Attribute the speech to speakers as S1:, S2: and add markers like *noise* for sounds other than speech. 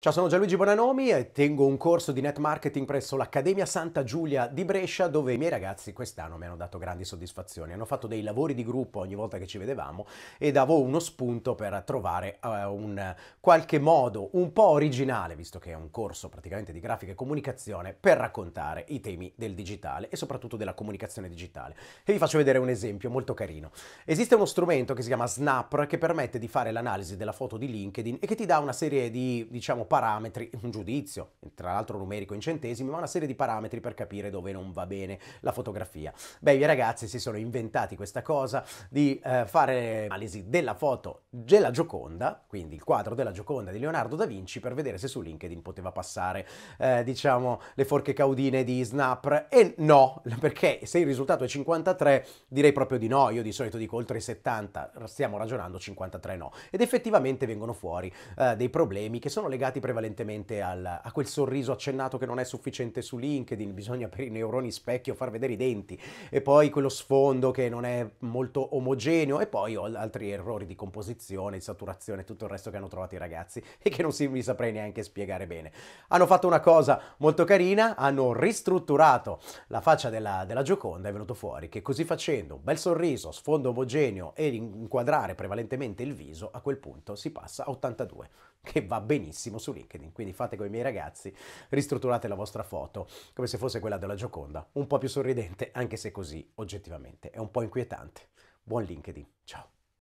S1: Ciao, sono Gianluigi Bonanomi e tengo un corso di net marketing presso l'Accademia Santa Giulia di Brescia dove i miei ragazzi quest'anno mi hanno dato grandi soddisfazioni. Hanno fatto dei lavori di gruppo ogni volta che ci vedevamo e davo uno spunto per trovare uh, un qualche modo un po' originale, visto che è un corso praticamente di grafica e comunicazione, per raccontare i temi del digitale e soprattutto della comunicazione digitale. E vi faccio vedere un esempio molto carino. Esiste uno strumento che si chiama Snap che permette di fare l'analisi della foto di LinkedIn e che ti dà una serie di, diciamo, parametri, *laughs* un giudizio, tra l'altro numerico in centesimi, ma una serie di parametri per capire dove non va bene la fotografia. Beh, i ragazzi si sono inventati questa cosa di eh, fare analisi della foto della Gioconda, quindi il quadro della Gioconda di Leonardo da Vinci, per vedere se su LinkedIn poteva passare, eh, diciamo, le forche caudine di Snap. E no, *laughs* perché se il risultato è 53, direi proprio di no. Io di solito dico oltre i 70, stiamo ragionando 53 no. Ed effettivamente vengono fuori eh, dei problemi che sono legati legati prevalentemente al, a quel sorriso accennato che non è sufficiente su LinkedIn, bisogna per i neuroni specchio far vedere i denti, e poi quello sfondo che non è molto omogeneo, e poi altri errori di composizione, di saturazione, tutto il resto che hanno trovato i ragazzi *laughs* e che non si, mi saprei neanche spiegare bene. Hanno fatto una cosa molto carina, hanno ristrutturato la faccia della, della Gioconda, è venuto fuori che così facendo un bel sorriso, sfondo omogeneo e inquadrare prevalentemente il viso, a quel punto si passa a 82 che va benissimo su LinkedIn. Quindi fate come i miei ragazzi, ristrutturate la vostra foto come se fosse quella della Gioconda, un po' più sorridente, anche se così oggettivamente è un po' inquietante. Buon LinkedIn, ciao!